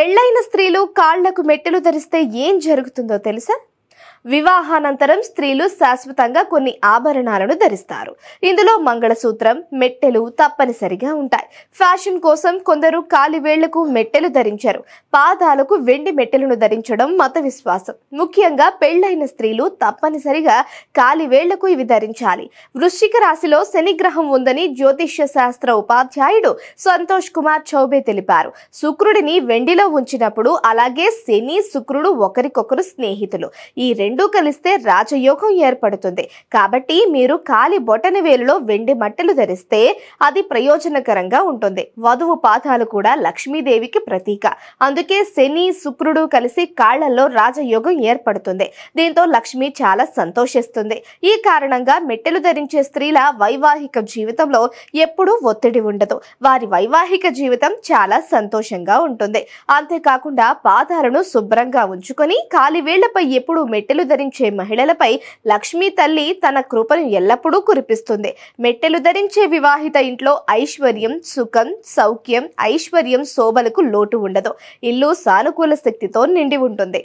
పెళ్లైన స్త్రీలు కాళ్లకు మెట్టెలు ధరిస్తే ఏం జరుగుతుందో తెలుసా వివాహానంతరం స్త్రీలు శాశ్వతంగా కొన్ని ఆభరణాలను ధరిస్తారు ఇందులో మంగళసూత్రం మెట్టెలు తప్పనిసరిగా ఉంటాయి ఫ్యాషన్ కోసం కొందరు కాలివేళ్లకు మెట్టెలు ధరించారు పాదాలకు వెండి మెట్టెలను ధరించడం మత విశ్వాసం ముఖ్యంగా పెళ్లైన స్త్రీలు తప్పనిసరిగా కాలివేళ్లకు ఇవి ధరించాలి వృశ్చిక రాశిలో శనిగ్రహం ఉందని జ్యోతిష్య శాస్త్ర ఉపాధ్యాయుడు సంతోష్ కుమార్ చౌబే తెలిపారు శుక్రుడిని వెండిలో ఉంచినప్పుడు అలాగే శని శుక్రుడు ఒకరికొకరు స్నేహితులు ఈ ఈ రెండు కలిస్తే రాజయోగం ఏర్పడుతుంది కాబట్టి మీరు కాలి బొటని వేలులో వెండి మట్టలు ధరిస్తే అది ప్రయోజనకరంగా ఉంటుంది వధువు పాదాలు కూడా లక్ష్మీదేవికి ప్రతీక అందుకే శని శుక్రుడు కలిసి కాళ్లలో రాజయోగం ఏర్పడుతుంది దీంతో లక్ష్మి చాలా సంతోషిస్తుంది ఈ కారణంగా మెట్టెలు ధరించే స్త్రీల వైవాహిక జీవితంలో ఎప్పుడూ ఒత్తిడి ఉండదు వారి వైవాహిక జీవితం చాలా సంతోషంగా ఉంటుంది అంతేకాకుండా పాదాలను శుభ్రంగా ఉంచుకొని వేళ్లపై ఎప్పుడూ మెట్టెలు ధరించే మహిళలపై లక్ష్మీ తల్లి తన కృపను ఎల్లప్పుడూ కురిపిస్తుంది మెట్టెలు ధరించే వివాహిత ఇంట్లో ఐశ్వర్యం సుఖం సౌఖ్యం ఐశ్వర్యం శోభలకు లోటు ఉండదు ఇల్లు సానుకూల శక్తితో నిండి ఉంటుంది